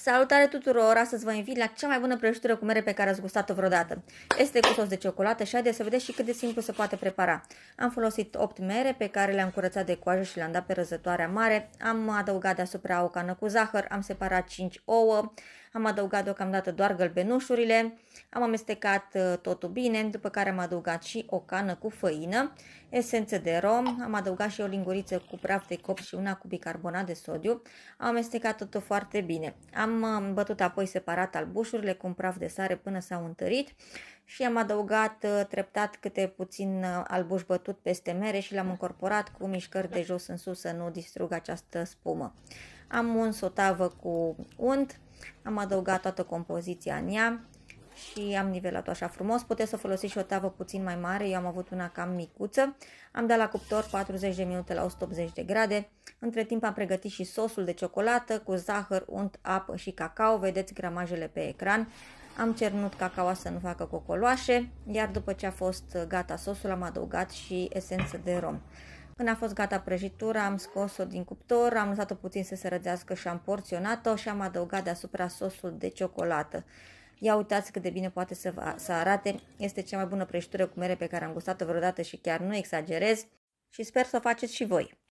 Salutare tuturor! Astăzi vă invit la cea mai bună prăjitură cu mere pe care ați gustat-o vreodată. Este cu sos de ciocolată și haideți să vedeți și cât de simplu se poate prepara. Am folosit 8 mere pe care le-am curățat de coajă și le-am dat pe răzătoarea mare. Am adăugat deasupra o cană cu zahăr, am separat 5 ouă, am adăugat deocamdată doar gălbenușurile, am amestecat uh, totul bine, după care am adăugat și o cană cu făină, esență de rom, am adăugat și o linguriță cu praf de cop și una cu bicarbonat de sodiu. Am amestecat totul foarte bine. Am uh, bătut apoi separat albușurile cu un praf de sare până s-au întărit și am adăugat uh, treptat câte puțin albuș bătut peste mere și l-am încorporat cu mișcări de jos în sus să nu distrug această spumă. Am uns o tavă cu unt, am adăugat toată compoziția în ea și am nivelat-o așa frumos. Puteți să folosiți și o tavă puțin mai mare, eu am avut una cam micuță. Am dat la cuptor 40 de minute la 180 de grade. Între timp am pregătit și sosul de ciocolată cu zahăr, unt, apă și cacao. Vedeți gramajele pe ecran. Am cernut cacao să nu facă cocoloașe, iar după ce a fost gata sosul am adăugat și esență de rom. Când a fost gata prăjitura, am scos-o din cuptor, am lăsat-o puțin să se rădească și am porționat-o și am adăugat deasupra sosul de ciocolată. Ia uitați cât de bine poate să, să arate, este cea mai bună prăjitură cu mere pe care am gustat-o vreodată și chiar nu exagerez și sper să o faceți și voi.